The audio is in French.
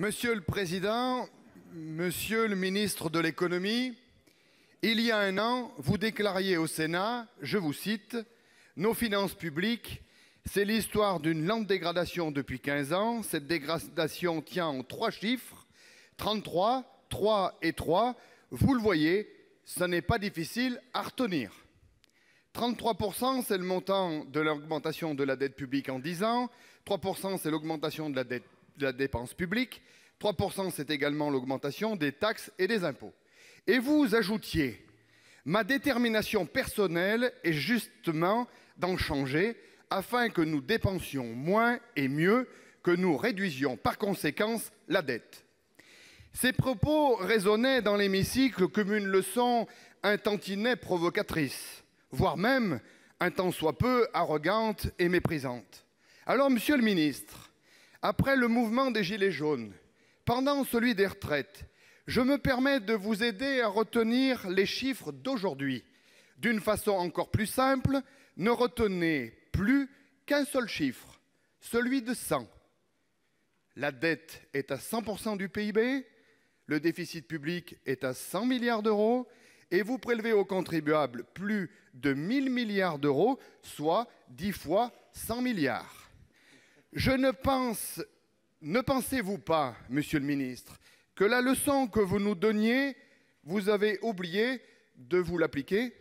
Monsieur le Président, Monsieur le Ministre de l'Économie, il y a un an, vous déclariez au Sénat, je vous cite, Nos finances publiques, c'est l'histoire d'une lente dégradation depuis 15 ans. Cette dégradation tient en trois chiffres, 33, 3 et 3. Vous le voyez, ce n'est pas difficile à retenir. 33%, c'est le montant de l'augmentation de la dette publique en 10 ans. 3%, c'est l'augmentation de la dette de la dépense publique. 3%, c'est également l'augmentation des taxes et des impôts. Et vous ajoutiez, ma détermination personnelle est justement d'en changer afin que nous dépensions moins et mieux, que nous réduisions par conséquence la dette. Ces propos résonnaient dans l'hémicycle comme une leçon un tantinet provocatrice, voire même un tant soit peu arrogante et méprisante. Alors, monsieur le ministre, après le mouvement des Gilets jaunes, pendant celui des retraites, je me permets de vous aider à retenir les chiffres d'aujourd'hui. D'une façon encore plus simple, ne retenez plus qu'un seul chiffre, celui de 100. La dette est à 100% du PIB, le déficit public est à 100 milliards d'euros, et vous prélevez aux contribuables plus de 1000 milliards d'euros, soit 10 fois 100 milliards. Je ne pense, ne pensez-vous pas, monsieur le ministre, que la leçon que vous nous donniez, vous avez oublié de vous l'appliquer